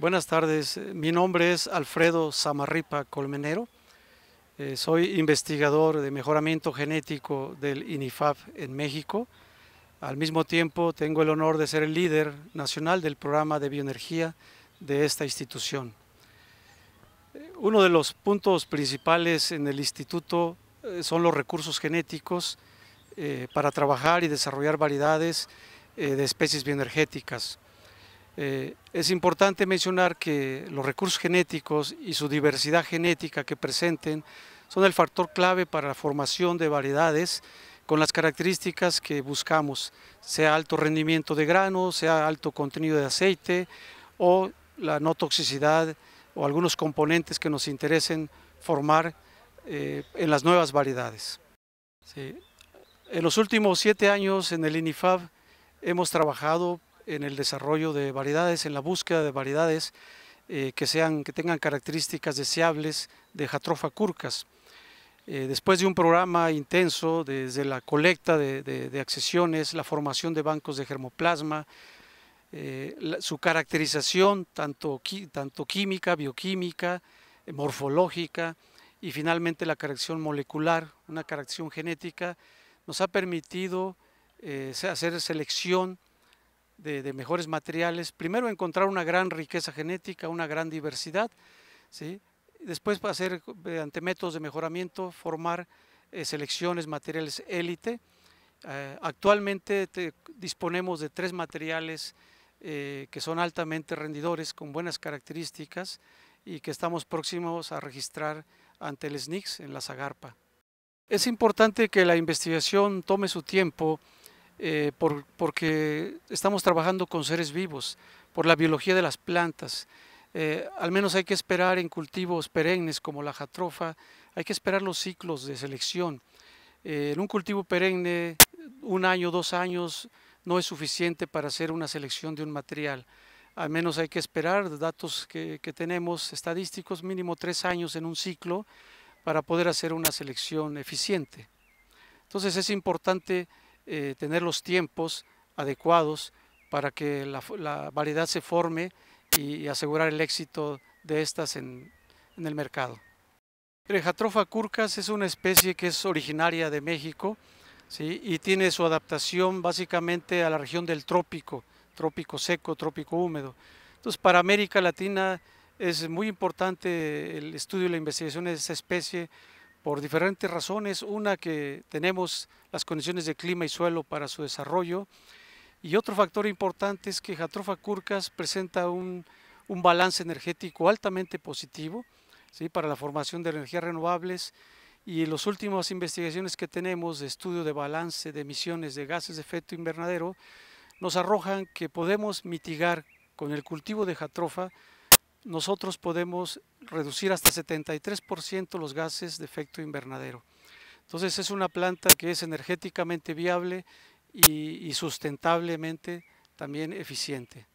Buenas tardes, mi nombre es Alfredo Samarripa Colmenero, eh, soy investigador de mejoramiento genético del INIFAP en México. Al mismo tiempo tengo el honor de ser el líder nacional del programa de bioenergía de esta institución. Eh, uno de los puntos principales en el instituto eh, son los recursos genéticos para trabajar y desarrollar variedades de especies bioenergéticas. Eh, es importante mencionar que los recursos genéticos y su diversidad genética que presenten son el factor clave para la formación de variedades con las características que buscamos, sea alto rendimiento de grano, sea alto contenido de aceite o la no toxicidad o algunos componentes que nos interesen formar eh, en las nuevas variedades. En los últimos siete años en el INIFAB hemos trabajado en el desarrollo de variedades, en la búsqueda de variedades eh, que, sean, que tengan características deseables de jatrofa curcas. Eh, después de un programa intenso, desde la colecta de, accesiones, la formación de bancos de germoplasma, eh, su caracterización tanto, tanto química, bioquímica, morfológica y finalmente la caracterización molecular, una caracterización genética, nos ha permitido hacer selección de, mejores materiales. Primero encontrar una gran riqueza genética, una gran diversidad, ¿sí? después hacer ante métodos de mejoramiento, formar eh, selecciones, materiales élite. Eh, actualmente disponemos de tres materiales eh, que son altamente rendidores, con buenas características y que estamos próximos a registrar ante el SNICS en la Zagarpa. Es importante que la investigación tome su tiempo eh, por, porque estamos trabajando con seres vivos, por la biología de las plantas. Eh, al menos hay que esperar en cultivos perennes como la jatrofa, hay que esperar los ciclos de selección. Eh, en un cultivo perenne, un año, dos años no es suficiente para hacer una selección de un material. Al menos hay que esperar datos que, que tenemos estadísticos, mínimo tres años en un ciclo, para poder hacer una selección eficiente. Entonces es importante eh, tener los tiempos adecuados para que la, variedad se forme y, asegurar el éxito de estas en, el mercado. jatrofa curcas es una especie que es originaria de México y tiene su adaptación básicamente a la región del trópico, trópico seco, trópico húmedo. Entonces para América Latina es muy importante el estudio y la investigación de esta especie por diferentes razones. Una que tenemos las condiciones de clima y suelo para su desarrollo. Y otro factor importante es que jatrofa curcas presenta un, balance energético altamente positivo para la formación de energías renovables y las últimas investigaciones que tenemos de estudio de balance de emisiones de gases de efecto invernadero nos arrojan que podemos mitigar con el cultivo de jatrofa, nosotros podemos reducir hasta 73% los gases de efecto invernadero. Entonces es una planta que es energéticamente viable y, y sustentablemente también eficiente.